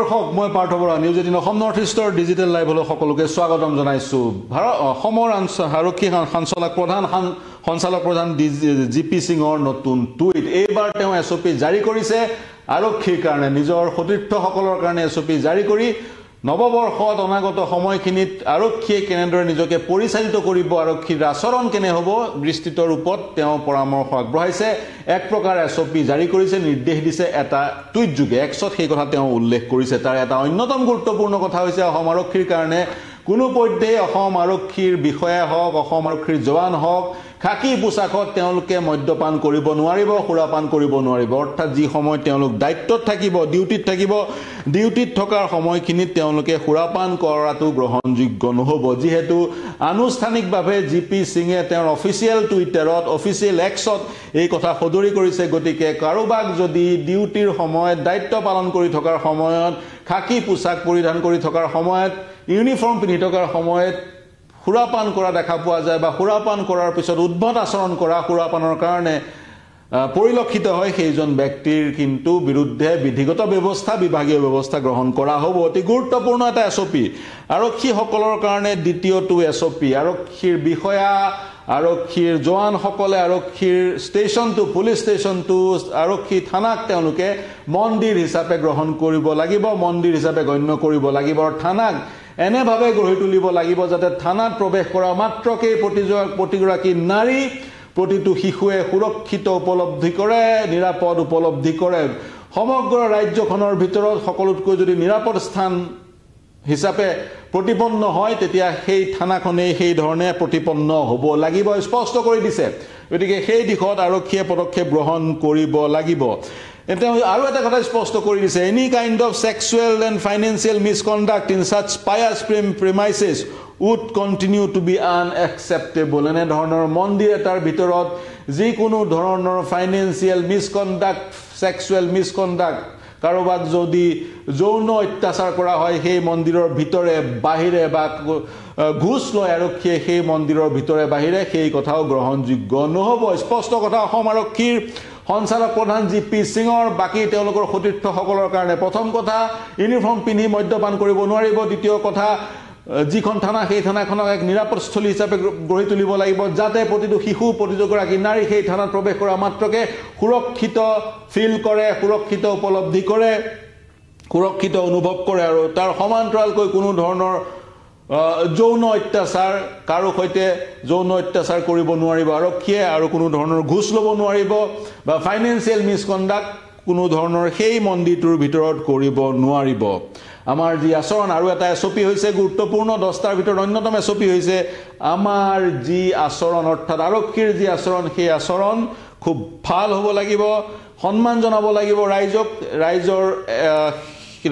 দৰ্শক মই Partha Bora news eighteen Assam north ইষ্টৰ ডিজিটেল লাইভলৈ সকলোকে স্বাগতম জনাইছো ভাৰত অসমৰ আৰক্ষী সঞ্চালক প্ৰধান সঞ্চালক প্ৰধান জি পি সিঙৰ নতুন টুইট এইবাৰ তেওঁ এছ অ' পি জাৰি কৰিছে আৰক্ষীৰ কাৰণে নিজৰ সতীৰ্থসকলৰ কাৰণে এছ অ' পি জাৰি কৰি নৱবৰ্ষত অনাগত সময়খিনিত আৰক্ষীয়ে কেনেদৰে নিজকে পৰিচালিত কৰিব আৰক্ষীৰ আচৰণ কেনে হ'ব বিস্তৃত ৰূপত তেওঁ পৰামৰ্শ আগবঢ়াইছে এক প্ৰকাৰ এছ অ' পি জাৰি কৰিছে নিৰ্দেশ দিছে এটা টুইটযোগে এক্সত সেই কথা তেওঁ উল্লেখ কৰিছে তাৰ এটা অন্যতম গুৰুত্বপূৰ্ণ কথা হৈছে অসম আৰক্ষীৰ কাৰণে কোনো পৰ্যায়ে অসম আৰক্ষীৰ বিষয়াই হওক অসম আৰক্ষীৰ জোৱান হওক খাকী পোছাকত তেওঁলোকে মদ্যপান কৰিব নোৱাৰিব সুৰাপান কৰিব নোৱাৰিব অৰ্থাৎ যি সময় তেওঁলোক দায়িত্বত থাকিব ডিউটিত থাকিব ডিউটিত থকাৰ সময়খিনিত তেওঁলোকে সুৰাপান কৰাটো গ্ৰহণযোগ্য নহ'ব যিহেতু আনুষ্ঠানিকভাৱে জি পি সিঙে তেওঁৰ অফিচিয়েল টুইটাৰত অফিচিয়েল এক্সত এই কথা সদৰি কৰিছে গতিকে কাৰোবাক যদি ডিউটিৰ সময়ত দায়িত্ব পালন কৰি থকাৰ সময়ত খাকী পোচাক পৰিধান কৰি থকাৰ সময়ত ইউনিফৰ্ম পিন্ধি থকাৰ সময়ত সুৰাপান কৰা দেখা পোৱা যায় বা সুৰাপান কৰাৰ পিছত উদ্ভট আচৰণ কৰা সুৰাপানৰ কাৰণে পৰিলক্ষিত হয় সেইজন ব্যক্তিৰ কিন্তু বিৰুদ্ধে বিধিগত ব্যৱস্থা বিভাগীয় ব্যৱস্থা গ্ৰহণ কৰা হ'ব অতি গুৰুত্বপূৰ্ণ এটা এছ অ' পি আৰক্ষীসকলৰ কাৰণে দ্বিতীয়টো এছ অ' পি আৰক্ষীৰ বিষয়া আৰক্ষীৰ জোৱানসকলে আৰক্ষীৰ ষ্টেচনটো পুলিচ ষ্টেচনটো আৰক্ষী থানাক তেওঁলোকে মন্দিৰ হিচাপে গ্ৰহণ কৰিব লাগিব মন্দিৰ হিচাপে গণ্য কৰিব লাগিব আৰু থানাক এনেভাৱে গঢ়ি তুলিব লাগিব যাতে থানাত প্ৰৱেশ কৰা মাত্ৰকেই প্ৰতিগৰাকী নাৰী প্ৰতিটো শিশুৱে সুৰক্ষিত উপলব্ধি কৰে নিৰাপদ উপলব্ধি কৰে সমগ্ৰ ৰাজ্যখনৰ ভিতৰত সকলোতকৈ যদি নিৰাপদ স্থান হিচাপে প্ৰতিপন্ন হয় তেতিয়া সেই থানাখনেই সেইধৰণে প্ৰতিপন্ন হ'ব লাগিব স্পষ্ট কৰি দিছে গতিকে সেই দিশত আৰক্ষীয়ে পদক্ষেপ গ্ৰহণ কৰিব লাগিব তেওঁ আৰু এটা কথা স্পষ্ট কৰি দিছে any kind of sexual and financial misconduct in such pious prem premises would continue to be unacceptable এনেধৰণৰ মন্দিৰ এটাৰ ভিতৰত যিকোনো ধৰণৰ ফাইনেন্সিয়েল মিছকণ্ডাক্ট ছেক্সুৱেল মিছকণ্ডাক্ট কাৰোবাক যদি যৌন অত্যাচাৰ কৰা হয় সেই মন্দিৰৰ ভিতৰে বাহিৰে বা ঘোচ লয় আৰক্ষীয়ে সেই মন্দিৰৰ ভিতৰে বাহিৰে সেই কথাও গ্ৰহণযোগ্য নহ'ব স্পষ্ট কথা অসম আৰক্ষীৰ সঞ্চালক প্ৰধান জি পি সিঙৰ বাকী তেওঁলোকৰ সতীৰ্থসকলৰ কাৰণে প্ৰথম কথা ইউনিফৰ্ম পিন্ধি মদ্যপান কৰিব নোৱাৰিব দ্বিতীয় কথা যিখন থানা সেই থানাখনক এক নিৰাপদস্থলী হিচাপে গঢ়ি তুলিব লাগিব যাতে প্ৰতিটো শিশু প্ৰতিটোগৰাকী নাৰী সেই থানাত প্ৰৱেশ কৰা মাত্ৰকে সুৰক্ষিত ফিল কৰে সুৰক্ষিত উপলব্ধি কৰে সুৰক্ষিত অনুভৱ কৰে আৰু তাৰ সমান্তৰালকৈ কোনো ধৰণৰ যৌন অত্যাচাৰ কাৰো সৈতে যৌন অত্যাচাৰ কৰিব নোৱাৰিব আৰক্ষীয়ে আৰু কোনো ধৰণৰ ঘোচ ল'ব নোৱাৰিব বা ফাইনেন্সিয়েল মিছকণ্ডাক্ট কোনো ধৰণৰ সেই মন্দিৰটোৰ ভিতৰত কৰিব নোৱাৰিব আমাৰ যি আচৰণ আৰু এটা এছ অ' পি হৈছে গুৰুত্বপূৰ্ণ দহটাৰ ভিতৰত অন্যতম এছ অ' পি হৈছে আমাৰ যি আচৰণ অৰ্থাৎ আৰক্ষীৰ যি আচৰণ সেই আচৰণ খুব ভাল হ'ব লাগিব সন্মান জনাব লাগিব ৰাইজক ৰাইজৰ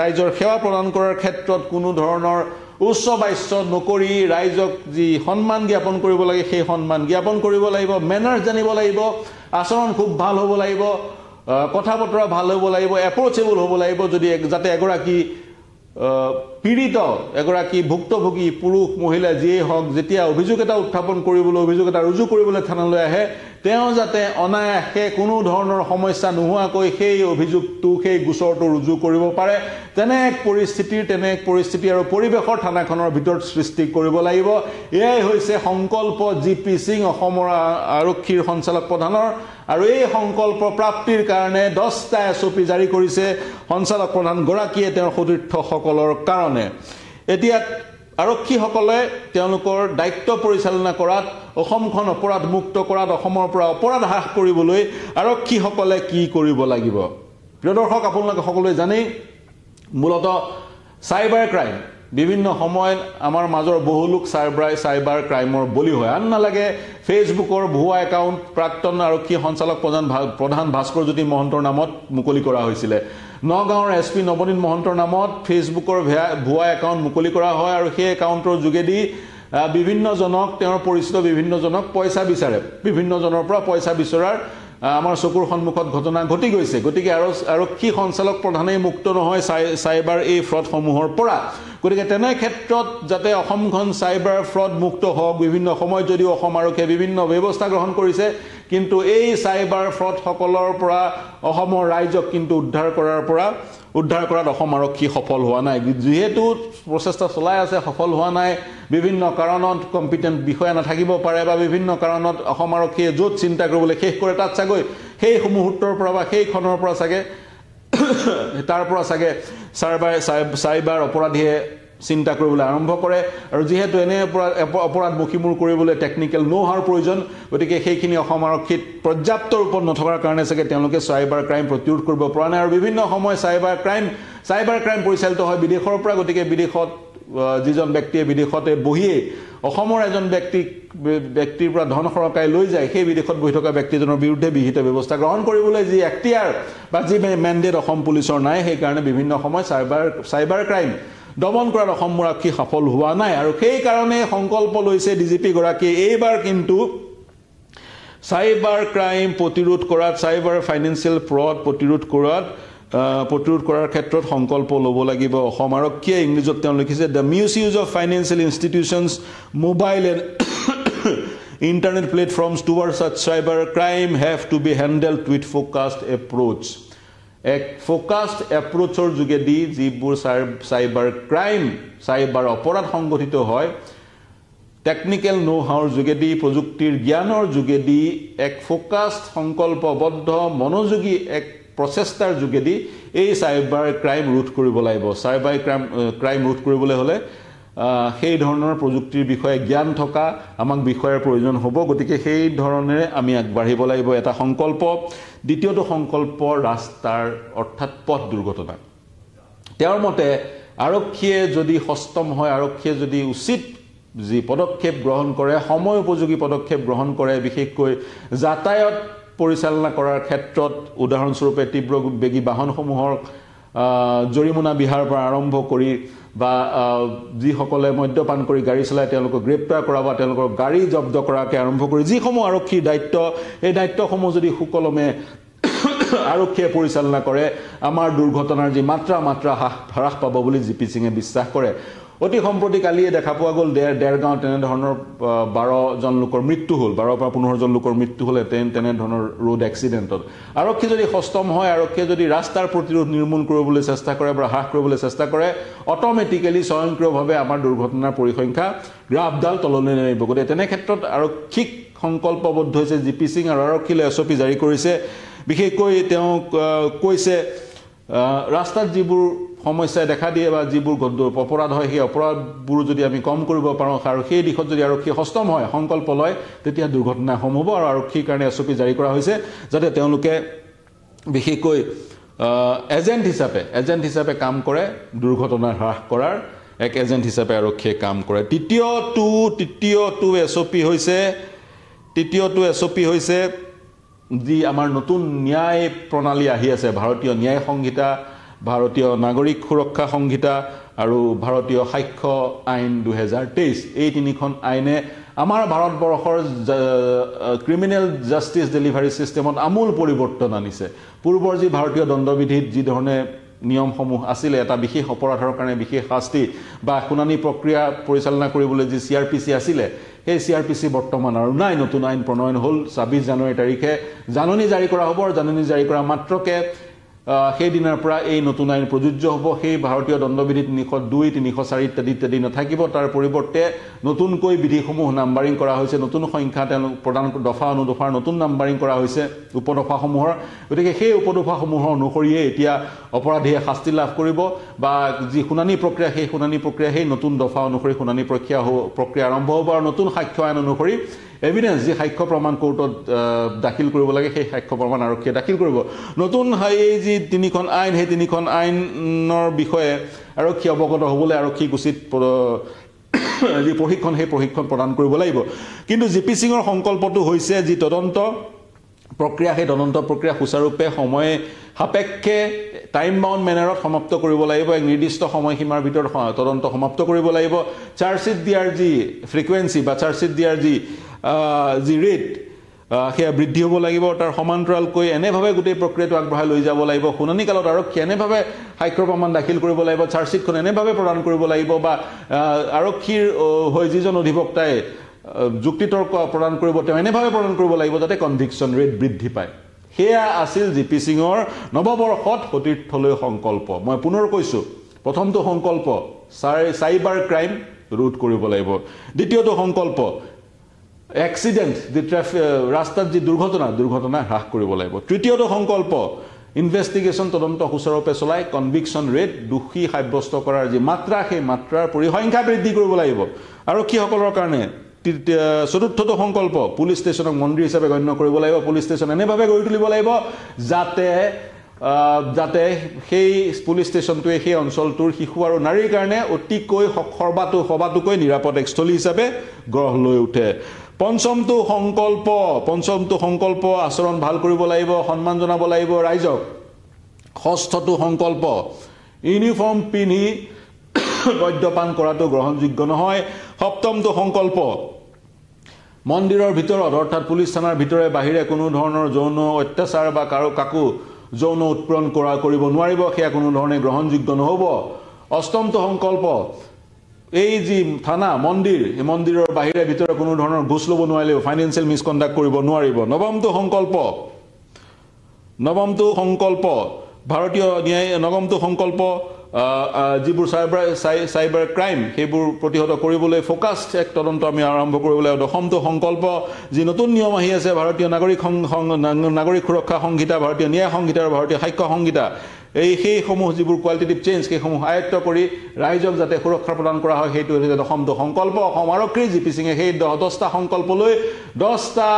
ৰাইজৰ সেৱা প্ৰদান কৰাৰ ক্ষেত্ৰত কোনো ধৰণৰ উচ্চ বাচ্য নকৰি ৰাইজক যি সন্মান জ্ঞাপন কৰিব লাগে সেই সন্মান জ্ঞাপন কৰিব লাগিব মেনাৰ্ছ জানিব লাগিব আচৰণ খুব ভাল হ'ব লাগিব কথা বতৰা ভাল হ'ব লাগিব এপ্ৰ'চেবল হ'ব লাগিব যদি যাতে এগৰাকী পীড়িত এগৰাকী ভুক্তভোগী পুৰুষ মহিলা যিয়েই হওক যেতিয়া অভিযোগ এটা উত্থাপন কৰিবলৈ অভিযোগ এটা ৰুজু কৰিবলৈ থানালৈ আহে তেওঁ যাতে অনায়াসে কোনো ধৰণৰ সমস্যা নোহোৱাকৈ সেই অভিযোগটো সেই গোচৰটো ৰুজু কৰিব পাৰে তেনে এক পৰিস্থিতিৰ তেনে এক পৰিস্থিতি আৰু পৰিৱেশৰ থানাখনৰ ভিতৰত সৃষ্টি কৰিব লাগিব এয়াই হৈছে সংকল্প জি পি সিং অসমৰ আৰক্ষীৰ সঞ্চালক প্ৰধানৰ আৰু এই সংকল্প প্ৰাপ্তিৰ কাৰণে দহটা এছ অ' পি জাৰি কৰিছে সঞ্চালক প্ৰধানগৰাকীয়ে তেওঁৰ সতীৰ্থসকলৰ কাৰণে এতিয়া আৰক্ষীসকলে তেওঁলোকৰ দায়িত্ব পৰিচালনা কৰাত অসমখন অপৰাধমুক্ত কৰাত অসমৰ পৰা অপৰাধ হ্ৰাস কৰিবলৈ আৰক্ষীসকলে কি কৰিব লাগিব প্ৰিয় দৰ্শক আপোনালোকে সকলোৱে জানেই মূলত চাইবাৰ ক্ৰাইম বিভিন্ন সময়ত আমাৰ মাজৰ বহু লোক চাইবাৰ চাইবাৰ ক্ৰাইমৰ বলি হয় আন নালাগে ফেচবুকৰ ভুৱা একাউণ্ট প্ৰাক্তন আৰক্ষী সঞ্চালক প্ৰধান প্ৰধান ভাস্কৰজ্যোতি মহন্তৰ নামত মুকলি কৰা হৈছিলে নগাঁৱৰ এছ পি নৱনীত মহন্তৰ নামত ফেচবুকৰ ভেয়া ভুৱা একাউণ্ট মুকলি কৰা হয় আৰু সেই একাউণ্টৰ যোগেদি বিভিন্নজনক তেওঁৰ পৰিচিত বিভিন্নজনক পইচা বিচাৰে বিভিন্নজনৰ পৰা পইচা বিচৰাৰ আমাৰ চকুৰ সন্মুখত ঘটনা ঘটি গৈছে গতিকে আৰু আৰক্ষী সঞ্চালক প্ৰধানেই মুক্ত নহয় চাই চাইবাৰ এই ফ্ৰডসমূহৰ পৰা গতিকে তেনে ক্ষেত্ৰত যাতে অসমখন চাইবাৰ ফ্ৰড মুক্ত হওক বিভিন্ন সময়ত যদিও অসম আৰক্ষীয়ে বিভিন্ন ব্যৱস্থা গ্ৰহণ কৰিছে কিন্তু এই চাইবাৰ ফ্ৰডসকলৰ পৰা অসমৰ ৰাইজক কিন্তু উদ্ধাৰ কৰাৰ পৰা উদ্ধাৰ কৰাত অসম আৰক্ষী সফল হোৱা নাই যিহেতু প্ৰচেষ্টা চলাই আছে সফল হোৱা নাই বিভিন্ন কাৰণত কম্পিটেণ্ট বিষয়া নাথাকিব পাৰে বা বিভিন্ন কাৰণত অসম আৰক্ষীয়ে য'ত চিন্তা কৰিবলৈ শেষ কৰে তাত চাগৈ সেই মুহূৰ্তৰ পৰা বা সেইখনৰ পৰা চাগে তাৰ পৰা চাগে চাইবাৰ চাইবাৰ অপৰাধীয়ে চিন্তা কৰিবলৈ আৰম্ভ কৰে আৰু যিহেতু এনে অপৰাধ অপৰাধমুখীমূৰ কৰিবলৈ টেকনিকেল নো হাৰ প্ৰয়োজন গতিকে সেইখিনি অসম আৰক্ষীত পৰ্যাপ্ত ৰূপত নথকাৰ কাৰণে চাগে তেওঁলোকে চাইবাৰ ক্ৰাইম প্ৰতিৰোধ কৰিব পৰা নাই আৰু বিভিন্ন সময় চাইবাৰ ক্ৰাইম চাইবাৰ ক্ৰাইম পৰিচালিত হয় বিদেশৰ পৰা গতিকে বিদেশত যিজন ব্যক্তিয়ে বিদেশতে বহিয়েই অসমৰ এজন ব্যক্তিক ব্যক্তিৰ পৰা ধন সৰকাই লৈ যায় সেই বিদেশত বহি থকা ব্যক্তিজনৰ বিৰুদ্ধে বিহিত ব্যৱস্থা গ্ৰহণ কৰিবলৈ যি এক্তিয়াৰ বা যি মেণ্ডেট অসম পুলিচৰ নাই সেইকাৰণে বিভিন্ন সময় চাইবাৰ চাইবাৰ ক্ৰাইম দমন কৰাত অসম মুৰাক্ষী সফল হোৱা নাই আৰু সেইকাৰণে সংকল্প লৈছে ডি জি পি গৰাকীয়ে এইবাৰ কিন্তু চাইবাৰ ক্ৰাইম প্ৰতিৰোধ কৰাত চাইবাৰ ফাইনেন্সিয়েল ফ্ৰড প্ৰতিৰোধ কৰাত প্ৰতিৰোধ কৰাৰ ক্ষেত্ৰত সংকল্প ল'ব লাগিব অসম আৰক্ষীয়ে ইংলিছত তেওঁ লিখিছে the misuse of financial institutions mobile and internet platforms towards cyber crime have to be handle with focused approach এক ফ'কাছড এপ্ৰ'চৰ যোগেদি যিবোৰ চাৰ চাইবাৰ ক্ৰাইম চাইবাৰ অপৰাধ সংঘটিত হয় টেকনিকেল নো হাওৰ যোগেদি প্ৰযুক্তিৰ জ্ঞানৰ যোগেদি এক ফ'কাছড সংকল্পবদ্ধ মনোযোগী এক প্ৰচেষ্টাৰ যোগেদি এই চাইবাৰ ক্ৰাইম ৰোধ কৰিব লাগিব চাইবাৰ ক্ৰাইম ক্ৰাইম ৰোধ কৰিবলৈ হ'লে সেই ধৰণৰ প্ৰযুক্তিৰ বিষয়ে জ্ঞান থকা আমাক বিষয়াৰ প্ৰয়োজন হ'ব গতিকে সেই ধৰণেৰে আমি আগবাঢ়িব লাগিব এটা সংকল্প দ্বিতীয়টো সংকল্প ৰাস্তাৰ অৰ্থাৎ পথ দুৰ্ঘটনা তেওঁৰ মতে আৰক্ষীয়ে যদি সষ্টম হয় আৰক্ষীয়ে যদি উচিত যি পদক্ষেপ গ্ৰহণ কৰে সময় উপযোগী পদক্ষেপ গ্ৰহণ কৰে বিশেষকৈ যাতায়ত পৰিচালনা কৰাৰ ক্ষেত্ৰত উদাহৰণস্বৰূপে তীব্ৰ বেগী বাহনসমূহৰ জৰিমনা বিহাৰৰ পৰা আৰম্ভ কৰি বা যিসকলে মদ্যপান কৰি গাড়ী চলাই তেওঁলোকক গ্ৰেপ্তাৰ কৰা বা তেওঁলোকৰ গাড়ী জব্দ কৰাকে আৰম্ভ কৰি যিসমূহ আৰক্ষীৰ দায়িত্ব সেই দায়িত্বসমূহ যদি সুকলমে আৰক্ষীয়ে পৰিচালনা কৰে আমাৰ দুৰ্ঘটনাৰ যি মাত্ৰা মাত্ৰা হ্ৰাস হ্ৰাস পাব বুলি জি পি সিঙে বিশ্বাস কৰে অতি সম্প্ৰতি কালিয়ে দেখা পোৱা গ'ল ডেৰ ডেৰগাঁও তেনেধৰণৰ বাৰজন লোকৰ মৃত্যু হ'ল বাৰৰ পৰা পোন্ধৰজন লোকৰ মৃত্যু হ'লে তেনেধৰণৰ ৰোড এক্সিডেণ্টত আৰক্ষী যদি সষ্টম হয় আৰক্ষীয়ে যদি ৰাস্তাৰ প্ৰতিৰোধ নিৰ্মূল কৰিবলৈ চেষ্টা কৰে বা হ্ৰাস কৰিবলৈ চেষ্টা কৰে অট'মেটিকেলি স্বয়ংক্ৰিয়ভাৱে আমাৰ দুৰ্ঘটনাৰ পৰিসংখ্যা গ্ৰাফডাল তললৈ নামিব গতিকে তেনেক্ষেত্ৰত আৰক্ষীক সংকল্পবদ্ধ হৈছে জি পি সিং আৰু আৰক্ষীলৈ এছ অ' পি জাৰি কৰিছে বিশেষকৈ তেওঁক কৈছে ৰাস্তাত যিবোৰ সমস্যাই দেখা দিয়ে বা যিবোৰ অপৰাধ হয় সেই অপৰাধবোৰ যদি আমি কম কৰিব পাৰোঁ আৰু সেই দিশত যদি আৰক্ষী সষ্টম হয় সংকল্প লয় তেতিয়া দুৰ্ঘটনা সম হ'ব আৰু আৰক্ষীৰ কাৰণে এছ অ' পি জাৰি কৰা হৈছে যাতে তেওঁলোকে বিশেষকৈ এজেণ্ট হিচাপে এজেণ্ট হিচাপে কাম কৰে দুৰ্ঘটনা হ্ৰাস কৰাৰ এক এজেণ্ট হিচাপে আৰক্ষীয়ে কাম কৰে তৃতীয়টো তৃতীয়টো এছ অ' পি হৈছে তৃতীয়টো এছ অ' পি হৈছে যি আমাৰ নতুন ন্যায় প্ৰণালী আহি আছে ভাৰতীয় ন্যায় সংহিতা ভাৰতীয় নাগৰিক সুৰক্ষা সংহিতা আৰু ভাৰতীয় সাক্ষ্য আইন দুহেজাৰ তেইছ এই তিনিখন আইনে আমাৰ ভাৰতবৰ্ষৰ ক্ৰিমিনেল জাষ্টিছ ডেলিভাৰী ছিষ্টেমত আমূল পৰিৱৰ্তন আনিছে পূৰ্বৰ যি ভাৰতীয় দণ্ডবিধিত যিধৰণে নিয়মসমূহ আছিলে এটা বিশেষ অপৰাধৰ কাৰণে বিশেষ শাস্তি বা শুনানি প্ৰক্ৰিয়া পৰিচালনা কৰিবলৈ যি চি আৰ পি চি আছিলে সেই চি আৰ পি চি বৰ্তমান আৰু নাই নতুন আইন প্ৰণয়ন হ'ল ছাব্বিছ জানুৱাৰী তাৰিখে জাননী জাৰি কৰা হ'ব আৰু জাননী জাৰি কৰা মাত্ৰকে সেইদিনাৰ পৰা এই নতুন আইন প্ৰযোজ্য হ'ব সেই ভাৰতীয় দণ্ডবিধি তিনিশ দুই তিনিশ চাৰি ইত্যাদি ইত্যাদি নাথাকিব তাৰ পৰিৱৰ্তে নতুনকৈ বিধিসমূহ নাম্বাৰিং কৰা হৈছে নতুন সংখ্যা তেওঁলোক প্ৰদান দফা অনুদফাৰ নতুন নাম্বাৰিং কৰা হৈছে উপদফাসমূহৰ গতিকে সেই উপদফাসমূহৰ অনুসৰিয়ে এতিয়া অপৰাধীয়ে শাস্তি লাভ কৰিব বা যি শুনানি প্ৰক্ৰিয়া সেই শুনানি প্ৰক্ৰিয়া সেই নতুন দফা অনুসৰি শুনানি প্ৰক্ৰিয়া হ'ব প্ৰক্ৰিয়া আৰম্ভ হ'ব আৰু নতুন সাক্ষ্য আইন অনুসৰি এভিডেঞ্চ যি সাক্ষ্য প্ৰমাণ কোৰ্টত দাখিল কৰিব লাগে সেই সাক্ষ্য প্ৰমাণ আৰক্ষীয়ে দাখিল কৰিব নতুন এই যি তিনিখন আইন সেই তিনিখন আইনৰ বিষয়ে আৰক্ষী অৱগত হ'বলৈ আৰক্ষী গুচিত যি প্ৰশিক্ষণ সেই প্ৰশিক্ষণ প্ৰদান কৰিব লাগিব কিন্তু জি পি সিঙৰ সংকল্পটো হৈছে যি তদন্ত প্ৰক্ৰিয়া সেই তদন্ত প্ৰক্ৰিয়া সুচাৰুৰূপে সময় সাপেক্ষে টাইম বাউণ্ড মেনাৰত সমাপ্ত কৰিব লাগিব এক নিৰ্দিষ্ট সময়সীমাৰ ভিতৰত তদন্ত সমাপ্ত কৰিব লাগিব চাৰ্জশ্বিট দিয়াৰ যি ফ্ৰিকুৱেঞ্চি বা চাৰ্জশ্বিট দিয়াৰ যি যি ৰেট সেয়া বৃদ্ধি হ'ব লাগিব তাৰ সমান্তৰালকৈ এনেভাৱে গোটেই প্ৰক্ৰিয়াটো আগবঢ়াই লৈ যাব লাগিব শুনানি কালত আৰক্ষীয়ে এনেভাৱে সাক্ষ্য প্ৰমাণ দাখিল কৰিব লাগিব চাৰ্জশ্বিটখন এনেভাৱে প্ৰদান কৰিব লাগিব বা আৰক্ষীৰ হৈ যিজন অধিবক্তাই যুক্তিতৰ্ক প্ৰদান কৰিব তেওঁ এনেভাৱে প্ৰদান কৰিব লাগিব যাতে কনভিকশ্যন ৰেট বৃদ্ধি পায় সেয়া আছিল জি পি সিঙৰ নৱবৰ্ষত সতীৰ্থলৈ সংকল্প মই পুনৰ কৈছোঁ প্ৰথমটো সংকল্প চাৰ চাইবাৰ ক্ৰাইম ৰোধ কৰিব লাগিব দ্বিতীয়টো সংকল্প এক্সিডেণ্ট যি ট্ৰেফিক ৰাস্তাত যি দুৰ্ঘটনা দুৰ্ঘটনা হ্ৰাস কৰিব লাগিব তৃতীয়টো সংকল্প ইনভেষ্টিগেশ্যন তদন্ত সুচাৰুৰূপে চলাই কনভিকশ্যন ৰেট দোষী সাব্যস্ত কৰাৰ যি মাত্ৰা সেই মাত্ৰাৰ পৰিসংখ্যা বৃদ্ধি কৰিব লাগিব আৰক্ষীসকলৰ কাৰণে চতুৰ্থটো সংকল্প পুলিচ ষ্টেচনক মন্দিৰ হিচাপে গণ্য কৰিব লাগিব পুলিচ ষ্টেচন এনেভাৱে গঢ়ি তুলিব লাগিব যাতে যাতে সেই পুলিচ ষ্টেচনটোৱে সেই অঞ্চলটোৰ শিশু আৰু নাৰীৰ কাৰণে অতিকৈ সৰ্বাটো সবাটোকৈ নিৰাপদ এক স্থলী হিচাপে গঢ় লৈ উঠে পঞ্চমটো সংকল্প পঞ্চমটো সংকল্প আচৰণ ভাল কৰিব লাগিব সন্মান জনাব লাগিব ৰাইজক ষষ্ঠটো সংকল্প ইউনিফৰ্ম পিন্ধি গদ্যপান কৰাটো গ্ৰহণযোগ্য নহয় সপ্তমটো সংকল্প মন্দিৰৰ ভিতৰত অৰ্থাৎ পুলিচ থানাৰ ভিতৰে বাহিৰে কোনো ধৰণৰ যৌন অত্যাচাৰ বা কাৰো কাকো যৌন উৎপীড়ন কৰা কৰিব নোৱাৰিব সেয়া কোনো ধৰণে গ্ৰহণযোগ্য নহ'ব অষ্টমটো সংকল্প এই যি থানা মন্দিৰ এই মন্দিৰৰ বাহিৰে ভিতৰে কোনো ধৰণৰ ঘোচ ল'ব নোৱাৰিলেও ফাইনেন্সিয়েল মিছকণ্ডাক্ট কৰিব নোৱাৰিব নৱমটো সংকল্প নৱমটো সংকল্প ভাৰতীয় ন্যায় নৱমটো সংকল্প যিবোৰ চাইবাৰ চাইবাৰ ক্ৰাইম সেইবোৰ প্ৰতিহত কৰিবলৈ ফ'কাছড এক তদন্ত আমি আৰম্ভ কৰিবলৈ দশমটো সংকল্প যি নতুন নিয়ম আহি আছে ভাৰতীয় নাগৰিক সং নাগৰিক সুৰক্ষা সংহিতা ভাৰতীয় ন্যায় সংহিতা আৰু ভাৰতীয় সাক্ষ্য সংহিতা এই সেইসমূহ যিবোৰ কোৱালিটেটিভ চেঞ্জ সেইসমূহ আয়ত্ব কৰি ৰাইজক যাতে সুৰক্ষা প্ৰদান কৰা হয় সেইটো হৈছে দশমটো সংকল্প অসম আৰক্ষীৰ জি পি সিঙে সেই দহ দহটা সংকল্পলৈ দহটা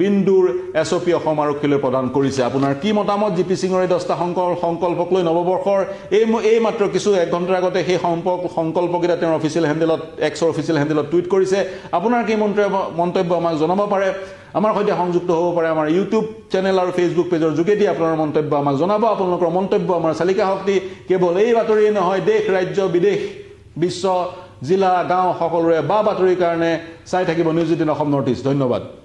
বিন্দুৰ এছ অ' পি অসম আৰক্ষীলৈ প্ৰদান কৰিছে আপোনাৰ কি মতামত জি পি সিঙৰ এই দহটা সংকল্প সংকল্পক লৈ নৱবৰ্ষৰ এই এই মাত্ৰ কিছু এক ঘণ্টাৰ আগতে সেই সম্পৰ্ক সংকল্পকেইটা তেওঁৰ অফিচিয়েল হেণ্ডেলত এক্সৰ অফিচিয়েল হেণ্ডেলত টুইট কৰিছে আপোনাৰ কি মন্ত্ৰ মন্তব্য আমাক জনাব পাৰে আমাৰ সৈতে সংযুক্ত হ'ব পাৰে আমাৰ ইউটিউব চেনেল আৰু ফেচবুক পেজৰ যোগেদি আপোনাৰ মন্তব্য আমাক জনাব আপোনালোকৰ মন্তব্য আমাৰ চালিকা শক্তি কেৱল এই বাতৰিয়ে নহয় দেশ ৰাজ্য বিদেশ বিশ্ব জিলা গাঁও সকলোৰে বা বাতৰিৰ কাৰণে চাই থাকিব news eighteen Assam north east ধন্যবাদ